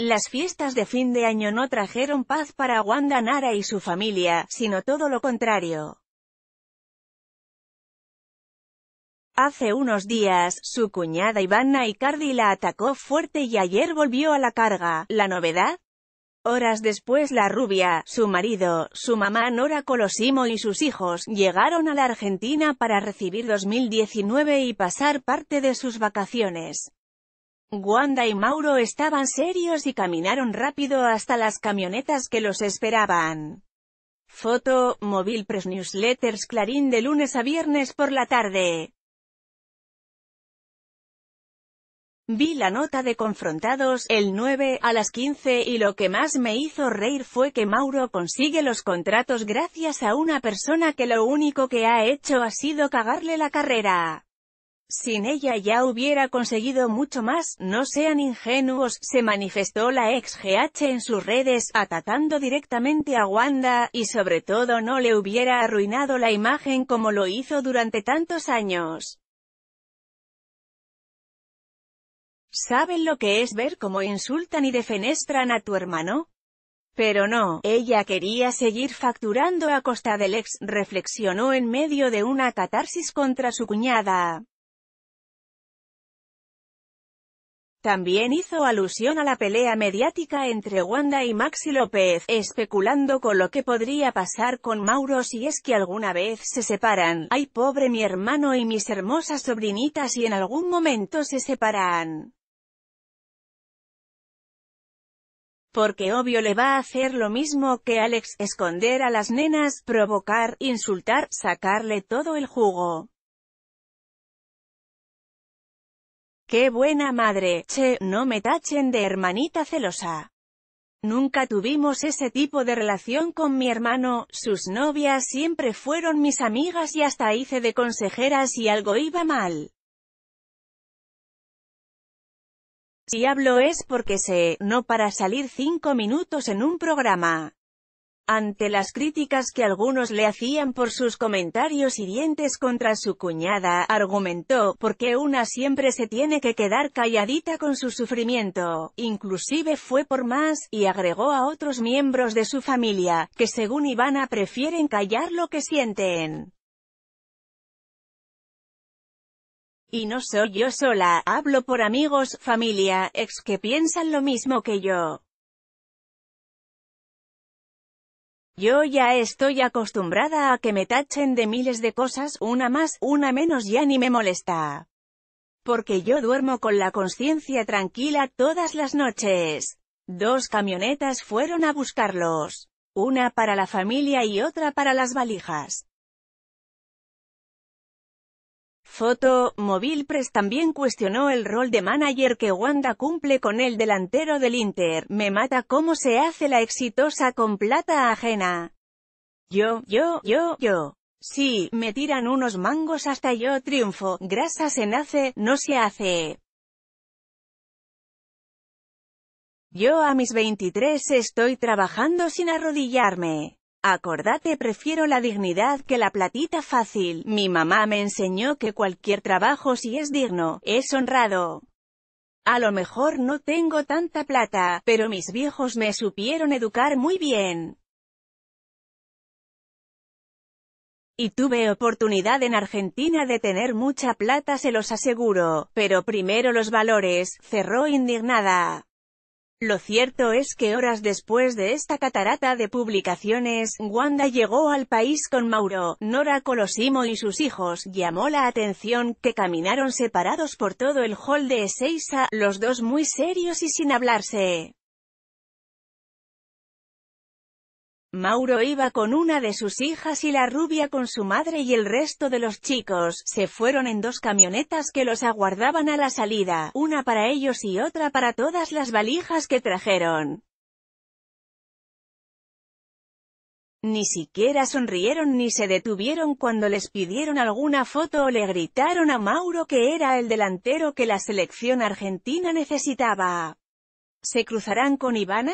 Las fiestas de fin de año no trajeron paz para Wanda Nara y su familia, sino todo lo contrario. Hace unos días, su cuñada Ivana Icardi la atacó fuerte y ayer volvió a la carga. ¿La novedad? Horas después la rubia, su marido, su mamá Nora Colosimo y sus hijos, llegaron a la Argentina para recibir 2019 y pasar parte de sus vacaciones. Wanda y Mauro estaban serios y caminaron rápido hasta las camionetas que los esperaban. Foto, Móvil Press Newsletters Clarín de lunes a viernes por la tarde. Vi la nota de confrontados, el 9, a las 15, y lo que más me hizo reír fue que Mauro consigue los contratos gracias a una persona que lo único que ha hecho ha sido cagarle la carrera. Sin ella ya hubiera conseguido mucho más, no sean ingenuos, se manifestó la ex GH en sus redes, atacando directamente a Wanda, y sobre todo no le hubiera arruinado la imagen como lo hizo durante tantos años. ¿Saben lo que es ver cómo insultan y defenestran a tu hermano? Pero no, ella quería seguir facturando a costa del ex, reflexionó en medio de una catarsis contra su cuñada. También hizo alusión a la pelea mediática entre Wanda y Maxi López, especulando con lo que podría pasar con Mauro si es que alguna vez se separan. Ay pobre mi hermano y mis hermosas sobrinitas y en algún momento se separan. porque obvio le va a hacer lo mismo que Alex, esconder a las nenas, provocar, insultar, sacarle todo el jugo. ¡Qué buena madre! Che, no me tachen de hermanita celosa. Nunca tuvimos ese tipo de relación con mi hermano, sus novias siempre fueron mis amigas y hasta hice de consejera si algo iba mal. Si hablo es porque sé, no para salir cinco minutos en un programa. Ante las críticas que algunos le hacían por sus comentarios hirientes contra su cuñada, argumentó, porque una siempre se tiene que quedar calladita con su sufrimiento, inclusive fue por más, y agregó a otros miembros de su familia, que según Ivana prefieren callar lo que sienten. Y no soy yo sola, hablo por amigos, familia, ex que piensan lo mismo que yo. Yo ya estoy acostumbrada a que me tachen de miles de cosas, una más, una menos ya ni me molesta. Porque yo duermo con la conciencia tranquila todas las noches. Dos camionetas fueron a buscarlos. Una para la familia y otra para las valijas. Foto, Móvil Press también cuestionó el rol de manager que Wanda cumple con el delantero del Inter. Me mata cómo se hace la exitosa con plata ajena. Yo, yo, yo, yo. Sí, me tiran unos mangos hasta yo triunfo. Grasa se nace, no se hace. Yo a mis 23 estoy trabajando sin arrodillarme. Acordate prefiero la dignidad que la platita fácil. Mi mamá me enseñó que cualquier trabajo si es digno, es honrado. A lo mejor no tengo tanta plata, pero mis viejos me supieron educar muy bien. Y tuve oportunidad en Argentina de tener mucha plata se los aseguro, pero primero los valores, cerró indignada. Lo cierto es que horas después de esta catarata de publicaciones, Wanda llegó al país con Mauro, Nora Colosimo y sus hijos. Llamó la atención que caminaron separados por todo el hall de Ezeiza, los dos muy serios y sin hablarse. Mauro iba con una de sus hijas y la rubia con su madre y el resto de los chicos, se fueron en dos camionetas que los aguardaban a la salida, una para ellos y otra para todas las valijas que trajeron. Ni siquiera sonrieron ni se detuvieron cuando les pidieron alguna foto o le gritaron a Mauro que era el delantero que la selección argentina necesitaba. ¿Se cruzarán con Ivana?